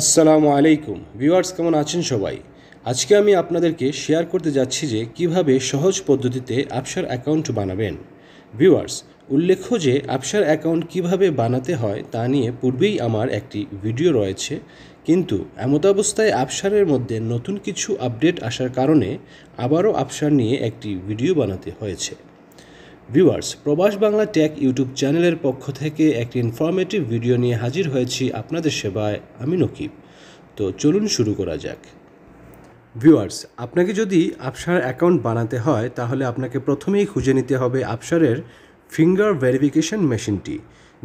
আসসালামু আলাইকুম ভিউয়ার্স কেমন আছেন সবাই আজকে আমি আপনাদেরকে শেয়ার করতে যাচ্ছি যে কিভাবে সহজ পদ্ধতিতে আপসার অ্যাকাউন্ট বানাবেন ভিউয়ার্স উল্লেখ্য যে আপসার অ্যাকাউন্ট কিভাবে বানাতে হয় তা নিয়ে পূর্বেই আমার একটি ভিডিও রয়েছে কিন্তু এমতাবস্থায় আপসারের মধ্যে নতুন কিছু আপডেট আসার কারণে আবারও আপসার নিয়ে একটি ভিডিও বানাতে হয়েছে ভিউয়ার্স প্রবাস বাংলা ট্যাক ইউটিউব চ্যানেলের পক্ষ থেকে একটি ইনফরমেটিভ ভিডিও নিয়ে হাজির হয়েছি আপনাদের সেবায় আমি নকিব তো চলুন শুরু করা যাক ভিউয়ার্স আপনাকে যদি আপসার অ্যাকাউন্ট বানাতে হয় তাহলে আপনাকে প্রথমেই খুঁজে নিতে হবে আপসারের ফিঙ্গার ভেরিফিকেশন মেশিনটি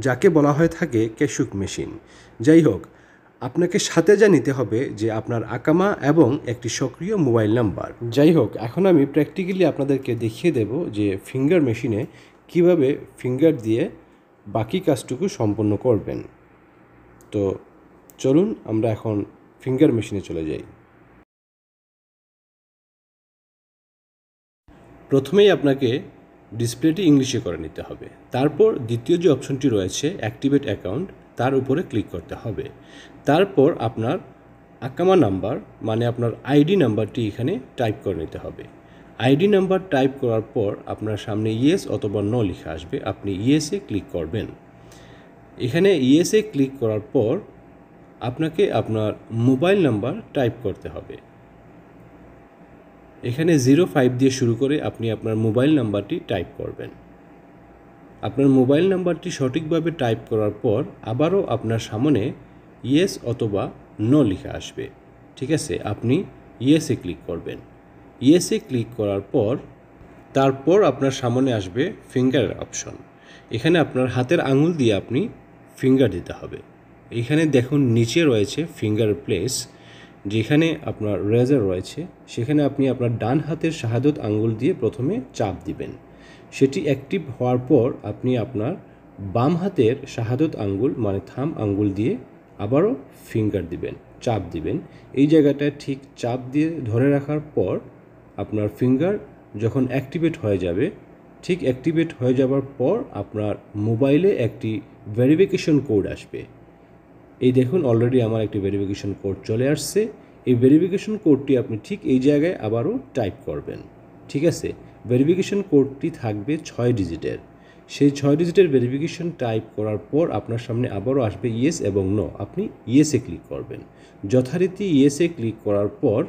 যাকে বলা হয়ে থাকে ক্যাশুক মেশিন যাই হোক আপনাকে সাথে যা নিতে হবে যে আপনার আকামা এবং একটি সক্রিয় মোবাইল নাম্বার যাই হোক এখন আমি প্র্যাকটিক্যালি আপনাদেরকে দেখিয়ে দেব যে ফিঙ্গার মেশিনে কিভাবে ফিঙ্গার দিয়ে বাকি কাজটুকু সম্পন্ন করবেন তো চলুন আমরা এখন ফিঙ্গার মেশিনে চলে যাই প্রথমেই আপনাকে ডিসপ্লেটি ইংলিশে করে নিতে হবে তারপর দ্বিতীয় যে অপশনটি রয়েছে অ্যাক্টিভেট অ্যাকাউন্ট তার উপরে ক্লিক করতে হবে তারপর আপনার আকামা নাম্বার মানে আপনার আইডি নাম্বারটি এখানে টাইপ করে নিতে হবে আইডি নাম্বার টাইপ করার পর আপনার সামনে ইয়েস অথবা ন লেখা আসবে আপনি ইয়েসে ক্লিক করবেন এখানে ইয়েসে ক্লিক করার পর আপনাকে আপনার মোবাইল নাম্বার টাইপ করতে হবে এখানে জিরো ফাইভ দিয়ে শুরু করে আপনি আপনার মোবাইল নাম্বারটি টাইপ করবেন আপনার মোবাইল নাম্বারটি সঠিকভাবে টাইপ করার পর আবারও আপনার সামনে ইয়েস অথবা নো লিখা আসবে ঠিক আছে আপনি ইয়েসে ক্লিক করবেন ইয়েসে ক্লিক করার পর তারপর আপনার সামনে আসবে ফিঙ্গারের অপশন এখানে আপনার হাতের আঙুল দিয়ে আপনি ফিঙ্গার দিতে হবে এখানে দেখুন নিচে রয়েছে ফিঙ্গার প্লেস যেখানে আপনার রেজার রয়েছে সেখানে আপনি আপনার ডান হাতের শাহাদত আঙ্গুল দিয়ে প্রথমে চাপ দিবেন সেটি অ্যাক্টিভ হওয়ার পর আপনি আপনার বাম হাতের শাহাদত আঙ্গুল মানে থাম আঙ্গুল দিয়ে আবারও ফিঙ্গার দিবেন চাপ দিবেন এই জায়গাটা ঠিক চাপ দিয়ে ধরে রাখার পর আপনার ফিঙ্গার যখন অ্যাক্টিভেট হয়ে যাবে ঠিক অ্যাক্টিভেট হয়ে যাওয়ার পর আপনার মোবাইলে একটি ভেরিফিকেশন কোড আসবে এই দেখুন অলরেডি আমার একটি ভেরিফিকেশন কোড চলে আসছে এই ভেরিফিকেশন কোডটি আপনি ঠিক এই জায়গায় আবারও টাইপ করবেন ঠিক আছে ভেরিফিকেশন কোডটি থাকবে ছয় ডিজিটের সেই ছয় ডিজিটের ভেরিফিকেশন টাইপ করার পর আপনার সামনে আবারও আসবে ইয়েস এবং নো আপনি ইয়েসে ক্লিক করবেন যথারীতি ইয়েসে ক্লিক করার পর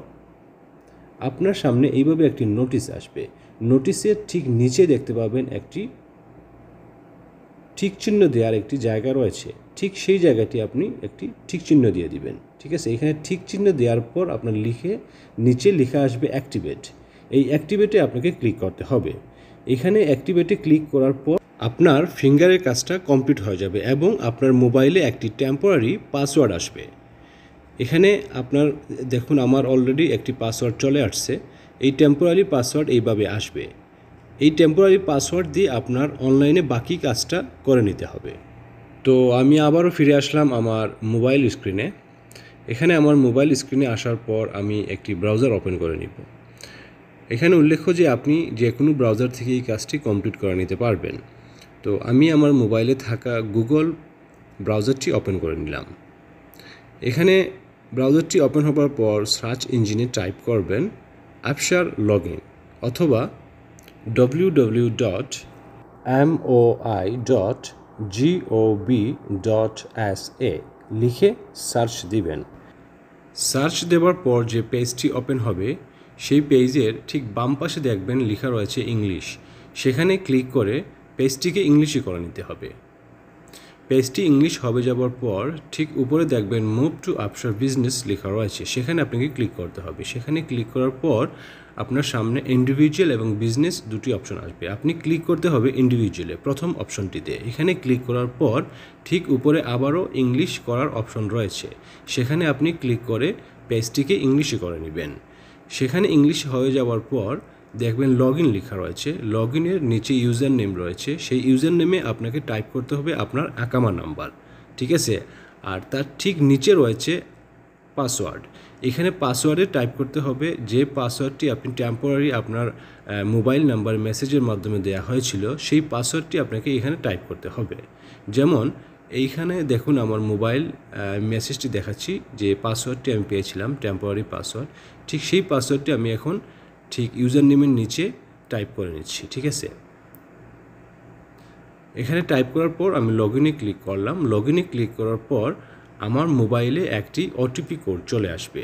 আপনার সামনে এইভাবে একটি নোটিশ আসবে নোটিশের ঠিক নিচে দেখতে পাবেন একটি ঠিক চিহ্ন দেওয়ার একটি জায়গা রয়েছে ঠিক সেই জায়গাটি আপনি একটি ঠিক চিহ্ন দিয়ে দিবেন ঠিক আছে এখানে ঠিক চিহ্ন দেওয়ার পর আপনার লিখে নিচে লেখা আসবে অ্যাক্টিভেট এই অ্যাক্টিভেটে আপনাকে ক্লিক করতে হবে এখানে অ্যাক্টিভেটে ক্লিক করার পর আপনার ফিঙ্গারের কাজটা কমপ্লিট হয়ে যাবে এবং আপনার মোবাইলে একটি টেম্পোরারি পাসওয়ার্ড আসবে এখানে আপনার দেখুন আমার অলরেডি একটি পাসওয়ার্ড চলে আসছে এই টেম্পোরারি পাসওয়ার্ড এইভাবে আসবে এই টেম্পোরারি পাসওয়ার্ড দিয়ে আপনার অনলাইনে বাকি কাজটা করে নিতে হবে তো আমি আবারও ফিরে আসলাম আমার মোবাইল স্ক্রিনে এখানে আমার মোবাইল স্ক্রিনে আসার পর আমি একটি ব্রাউজার ওপেন করে নিব এখানে উল্লেখ্য যে আপনি যে কোনো ব্রাউজার থেকে এই কাজটি কমপ্লিট করে নিতে পারবেন তো আমি আমার মোবাইলে থাকা গুগল ব্রাউজারটি ওপেন করে নিলাম এখানে ব্রাউজারটি ওপেন হবার পর সার্চ ইঞ্জিনে টাইপ করবেন অ্যাপসার লগ অথবা www.moi.gov.sa লিখে সার্চ দিবেন সার্চ দেওয়ার পর যে পেজটি ওপেন হবে সেই পেজের ঠিক বাম পাশে দেখবেন লেখা রয়েছে ইংলিশ সেখানে ক্লিক করে পেজটিকে ইংলিশে করে নিতে হবে পেজটি ইংলিশ হবে যাওয়ার পর ঠিক উপরে দেখবেন মুভ টু আপসার বিজনেস লেখা রয়েছে সেখানে আপনাকে ক্লিক করতে হবে সেখানে ক্লিক করার পর আপনার সামনে ইন্ডিভিজুয়াল এবং বিজনেস দুটি অপশন আসবে আপনি ক্লিক করতে হবে ইন্ডিভিজুয়ালে প্রথম অপশনটিতে এখানে ক্লিক করার পর ঠিক উপরে আবারও ইংলিশ করার অপশন রয়েছে সেখানে আপনি ক্লিক করে পেজটিকে ইংলিশে করে নেবেন সেখানে ইংলিশ হয়ে যাওয়ার পর দেখবেন লগ ইন লেখা রয়েছে লগ ইনের নিচে ইউজার নেম রয়েছে সেই ইউজার নেমে আপনাকে টাইপ করতে হবে আপনার অ্যাকামা নাম্বার ঠিক আছে আর তার ঠিক নিচে রয়েছে পাসওয়ার্ড এখানে পাসওয়ার্ডে টাইপ করতে হবে যে পাসওয়ার্ডটি আপনি টেম্পোরারি আপনার মোবাইল নাম্বার মেসেজের মাধ্যমে দেওয়া হয়েছিল সেই পাসওয়ার্ডটি আপনাকে এখানে টাইপ করতে হবে যেমন এইখানে দেখুন আমার মোবাইল মেসেজটি দেখাচ্ছি যে পাসওয়ার্ডটি আমি পেয়েছিলাম টেম্পোরারি পাসওয়ার্ড ঠিক সেই পাসওয়ার্ডটি আমি এখন ঠিক ইউজার নেমের নিচে টাইপ করে নিচ্ছি ঠিক আছে এখানে টাইপ করার পর আমি লগ ইনে ক্লিক করলাম লগ ইনে ক্লিক করার পর আমার মোবাইলে একটি ওটিপি কোড চলে আসবে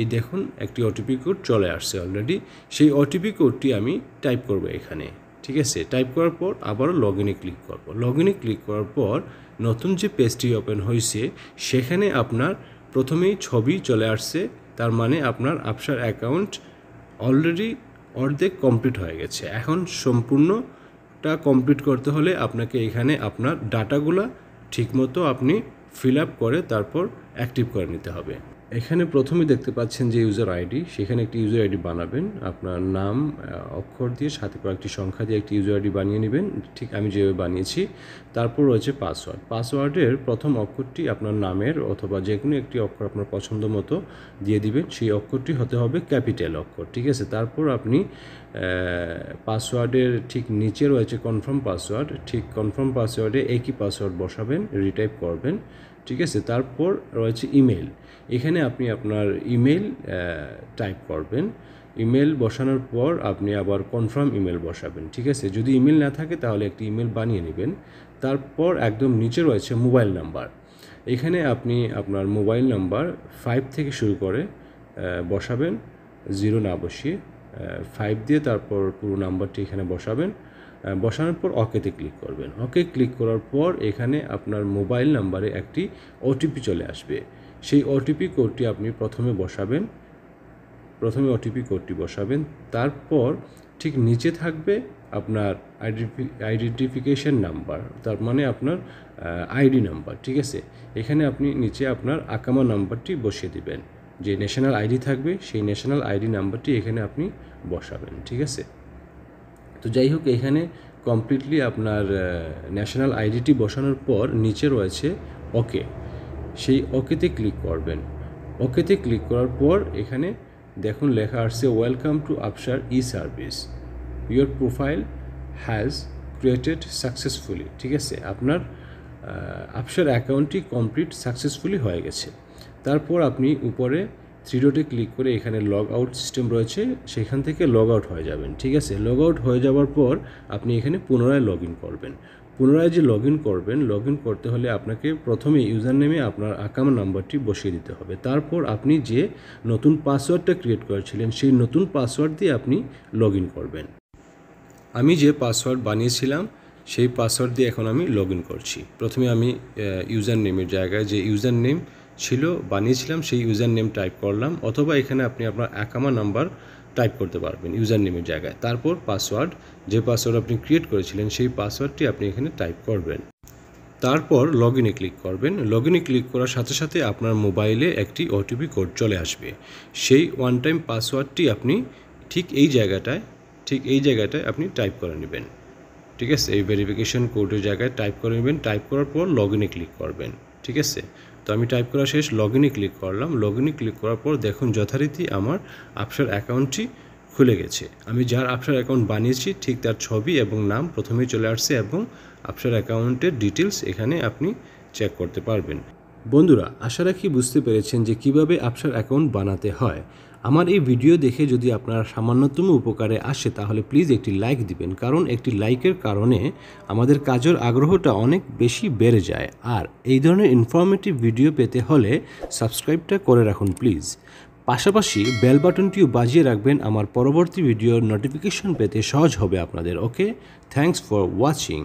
এই দেখুন একটি ওটিপি কোড চলে আসছে অলরেডি সেই ওটিপি কোডটি আমি টাইপ করব এখানে ঠিক আছে টাইপ করার পর আবারও লগ ইনে ক্লিক করব লগ ইনে ক্লিক করার পর নতুন যে পেজটি ওপেন হয়েছে সেখানে আপনার প্রথমেই ছবি চলে আসছে তার মানে আপনার আপসার অ্যাকাউন্ট অলরেডি অর্ধেক কমপ্লিট হয়ে গেছে এখন সম্পূর্ণটা কমপ্লিট করতে হলে আপনাকে এখানে আপনার ডাটাগুলা ঠিকমতো আপনি ফিল আপ করে তারপর অ্যাক্টিভ করে নিতে হবে এখানে প্রথমে দেখতে পাচ্ছেন যে ইউজার আইডি সেখানে একটি ইউজার আইডি বানাবেন আপনার নাম অক্ষর দিয়ে সাথে কয়েকটি সংখ্যা দিয়ে একটি ইউজার আইডি বানিয়ে নেবেন ঠিক আমি যেভাবে বানিয়েছি তারপর রয়েছে পাসওয়ার্ড পাসওয়ার্ডের প্রথম অক্ষরটি আপনার নামের অথবা যে কোনো একটি অক্ষর আপনার পছন্দ মতো দিয়ে দিবেন সেই অক্ষরটি হতে হবে ক্যাপিটাল অক্ষর ঠিক আছে তারপর আপনি পাসওয়ার্ডের ঠিক নিচে রয়েছে কনফার্ম পাসওয়ার্ড ঠিক কনফার্ম পাসওয়ার্ডে একই পাসওয়ার্ড বসাবেন রিটাইপ করবেন ঠিক আছে তারপর রয়েছে ইমেল এখানে আপনি আপনার ইমেল টাইপ করবেন ইমেল বসানোর পর আপনি আবার কনফার্ম ইমেল বসাবেন ঠিক আছে যদি ইমেল না থাকে তাহলে একটি ইমেল বানিয়ে নেবেন তারপর একদম নিচে রয়েছে মোবাইল নাম্বার এখানে আপনি আপনার মোবাইল নাম্বার ফাইভ থেকে শুরু করে বসাবেন জিরো না বসিয়ে ফাইভ দিয়ে তারপর পুরো নাম্বারটি এখানে বসাবেন বসানোর পর অকেতে ক্লিক করবেন অকে ক্লিক করার পর এখানে আপনার মোবাইল নাম্বারে একটি ওটিপি চলে আসবে সেই ওটিপি কোডটি আপনি প্রথমে বসাবেন প্রথমে ওটিপি কোডটি বসাবেন তারপর ঠিক নিচে থাকবে আপনার আইডেন্টিফিকেশন নাম্বার তার মানে আপনার আইডি নাম্বার ঠিক আছে এখানে আপনি নিচে আপনার আকামা নাম্বারটি বসিয়ে দিবেন যে ন্যাশনাল আইডি থাকবে সেই ন্যাশনাল আইডি নাম্বারটি এখানে আপনি বসাবেন ঠিক আছে তো যাই হোক এখানে কমপ্লিটলি আপনার ন্যাশনাল আইডিটি বসানোর পর নিচে রয়েছে ওকে সেই ওকেতে ক্লিক করবেন ওকেতে ক্লিক করার পর এখানে দেখুন লেখা আসছে ওয়েলকাম টু আপসার e service your profile has created successfully ঠিক আছে আপনার আপসার অ্যাকাউন্টটি কমপ্লিট সাকসেসফুলি হয়ে গেছে তারপর আপনি উপরে থ্রি ডটে ক্লিক করে এখানে লগ আউট সিস্টেম রয়েছে সেখান থেকে লগ আউট হয়ে যাবেন ঠিক আছে লগ আউট হয়ে যাওয়ার পর আপনি এখানে পুনরায় লগ ইন করবেন পুনরায় যে লগ ইন করবেন লগ ইন করতে হলে আপনাকে প্রথমে ইউজার নেমে আপনার অ্যাকাউন্ট নাম্বারটি বসিয়ে দিতে হবে তারপর আপনি যে নতুন পাসওয়ার্ডটা ক্রিয়েট করেছিলেন সেই নতুন পাসওয়ার্ড দিয়ে আপনি লগ ইন করবেন আমি যে পাসওয়ার্ড বানিয়েছিলাম সেই পাসওয়ার্ড দিয়ে এখন আমি লগ ইন করছি প্রথমে আমি ইউজার নেমের জায়গায় যে ইউজার নেম ছিল বানিয়েছিলাম সেই ইউজার নেম টাইপ করলাম অথবা এখানে আপনি আপনার অ্যাকামা নাম্বার টাইপ করতে পারবেন ইউজার নেমের জায়গায় তারপর পাসওয়ার্ড যে পাসওয়ার্ড আপনি ক্রিয়েট করেছিলেন সেই পাসওয়ার্ডটি আপনি এখানে টাইপ করবেন তারপর লগ ইনে ক্লিক করবেন লগ ইনে ক্লিক করার সাথে সাথে আপনার মোবাইলে একটি ওটিপি কোড চলে আসবে সেই ওয়ান টাইম পাসওয়ার্ডটি আপনি ঠিক এই জায়গাটায় ঠিক এই জায়গাটায় আপনি টাইপ করে নেবেন ঠিক আছে এই ভেরিফিকেশন কোডের জায়গায় টাইপ করে নেবেন টাইপ করার পর লগ ইনে ক্লিক করবেন ঠিক আছে তো আমি টাইপ করা শেষ লগ ইনে ক্লিক করলাম লগ ইনে ক্লিক করার পর দেখুন যথারীতি আমার আপসার অ্যাকাউন্টটি খুলে গেছে আমি যার আপসার অ্যাকাউন্ট বানিয়েছি ঠিক তার ছবি এবং নাম প্রথমেই চলে আসছে এবং আপসার অ্যাকাউন্টের ডিটেলস এখানে আপনি চেক করতে পারবেন বন্ধুরা আশা রাখি বুঝতে পেরেছেন যে কিভাবে আপসার অ্যাকাউন্ট বানাতে হয় আমার এই ভিডিও দেখে যদি আপনারা সামান্যতম উপকারে আসে তাহলে প্লিজ একটি লাইক দিবেন কারণ একটি লাইকের কারণে আমাদের কাজের আগ্রহটা অনেক বেশি বেড়ে যায় আর এই ধরনের ইনফরমেটিভ ভিডিও পেতে হলে সাবস্ক্রাইবটা করে রাখুন প্লিজ পাশাপাশি বেল বাটনটিও বাজিয়ে রাখবেন আমার পরবর্তী ভিডিওর নোটিফিকেশন পেতে সহজ হবে আপনাদের ওকে থ্যাংকস ফর ওয়াচিং